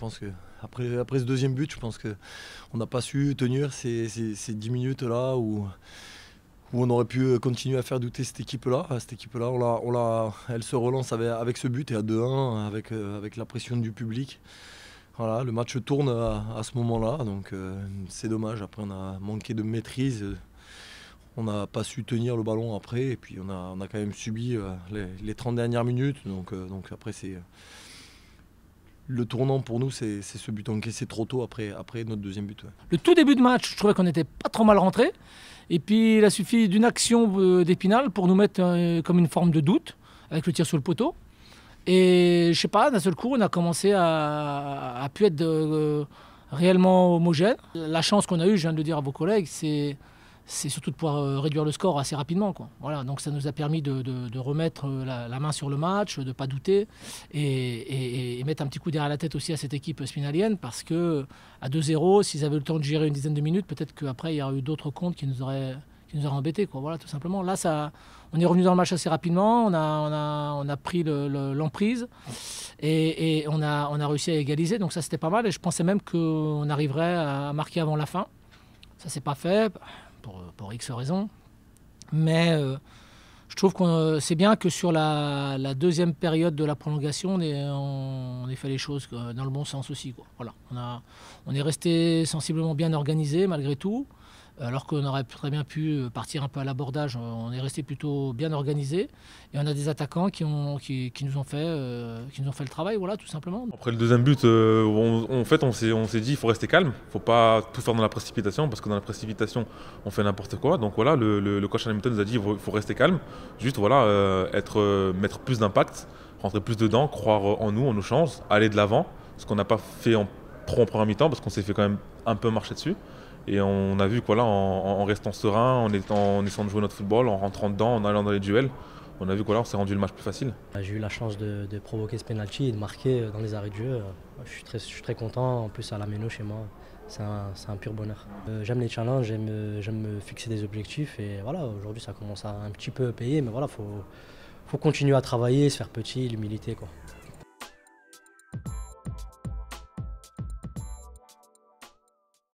pense que après, après ce deuxième but, je pense qu'on n'a pas su tenir ces, ces, 10 minutes-là où, où, on aurait pu euh, continuer à faire douter cette équipe-là. Cette équipe-là, on on l'a, elle se relance avec, ce but et à 2-1 avec, euh, avec la pression du public. Voilà, le match tourne à, ce moment-là, donc euh, c'est dommage. Après, on a manqué de maîtrise. On n'a pas su tenir le ballon après, et puis on a, on a quand même subi les, 30 dernières minutes. Donc, donc après, c'est le tournant pour nous, c'est ce but encaissé trop tôt après, après notre deuxième but. Le tout début de match, je trouvais qu'on n'était pas trop mal rentré. Et puis, il a suffi d'une action euh, d'Épinal pour nous mettre euh, comme une forme de doute avec le tir sur le poteau. Et je sais pas, d'un seul coup, on a commencé à, à pu être euh, réellement homogène. La chance qu'on a eue, je viens de le dire à vos collègues, c'est c'est surtout de pouvoir euh, réduire le score assez rapidement. Quoi. Voilà, donc ça nous a permis de, de, remettre euh, la, main sur le match, de ne pas douter et, et, mettre un petit coup derrière la tête aussi à cette équipe spinalienne parce que à 2-0, s'ils avaient eu le temps de gérer une dizaine de minutes, peut-être qu'après il y aurait eu d'autres comptes qui nous auraient qui nous auraient embêtés. Quoi. Voilà, tout simplement. Là, ça, on est revenu dans le match assez rapidement, on a, on a, on a pris l'emprise et, et, on, a, on a réussi à égaliser. Donc ça, c'était pas mal et je pensais même qu'on arriverait à marquer avant la fin. Ça s'est pas fait pour, X raisons. Mais euh, je trouve que euh, c'est bien que sur la, deuxième période de la prolongation, on ait, fait les choses euh, dans le bon sens aussi. Quoi. Voilà, on, a, on est resté sensiblement bien organisé malgré tout alors qu'on aurait très bien pu euh, partir un peu à l'abordage. Euh, on est resté plutôt bien organisé et on a des attaquants euh, qui, nous, ont fait, le travail, voilà, tout simplement. Après le deuxième but, on, fait, on s'est, dit qu'il faut rester calme, ne faut pas tout faire dans la précipitation parce que dans la précipitation, on fait n'importe quoi. Donc voilà, le, le, le coach Hamilton nous a dit qu'il faut, rester calme, juste voilà, être, mettre plus d'impact, rentrer plus dedans, croire en nous, en nos chances, aller de l'avant, ce qu'on n'a pas fait en, en première mi-temps parce qu'on s'est fait quand même un peu marcher dessus. Et on a vu quoi là, en, restant serein, en, étant, en essayant de jouer notre football, en rentrant dedans, en allant dans les duels, on a vu qu'on s'est rendu le match plus facile. Bah, j'ai eu la chance de, provoquer ce penalty et de marquer euh, dans les arrêts de jeu. Euh, bah, je suis très, suis très content, en plus à la méno chez moi. C'est un, pur bonheur. Euh, j'aime les challenges, j'aime me fixer des objectifs et voilà, aujourd'hui ça commence à un petit peu payer, mais voilà, il faut, faut continuer à travailler, se faire petit, l'humilité. quoi.